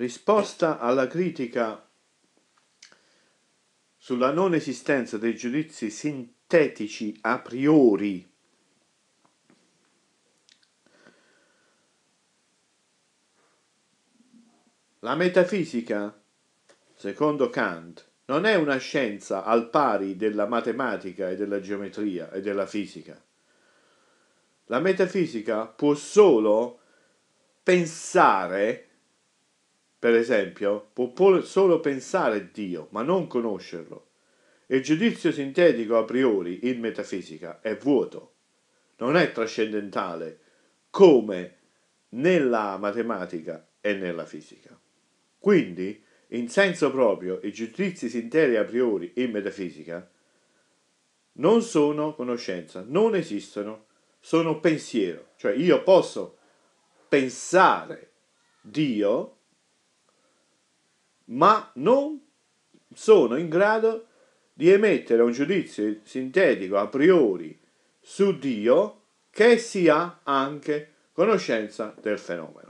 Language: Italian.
Risposta alla critica sulla non esistenza dei giudizi sintetici a priori La metafisica, secondo Kant, non è una scienza al pari della matematica e della geometria e della fisica. La metafisica può solo pensare per esempio, può solo pensare Dio, ma non conoscerlo. Il giudizio sintetico a priori in metafisica è vuoto, non è trascendentale, come nella matematica e nella fisica. Quindi, in senso proprio, i giudizi sintetici a priori in metafisica non sono conoscenza, non esistono, sono pensiero. Cioè io posso pensare Dio ma non sono in grado di emettere un giudizio sintetico a priori su Dio che sia anche conoscenza del fenomeno.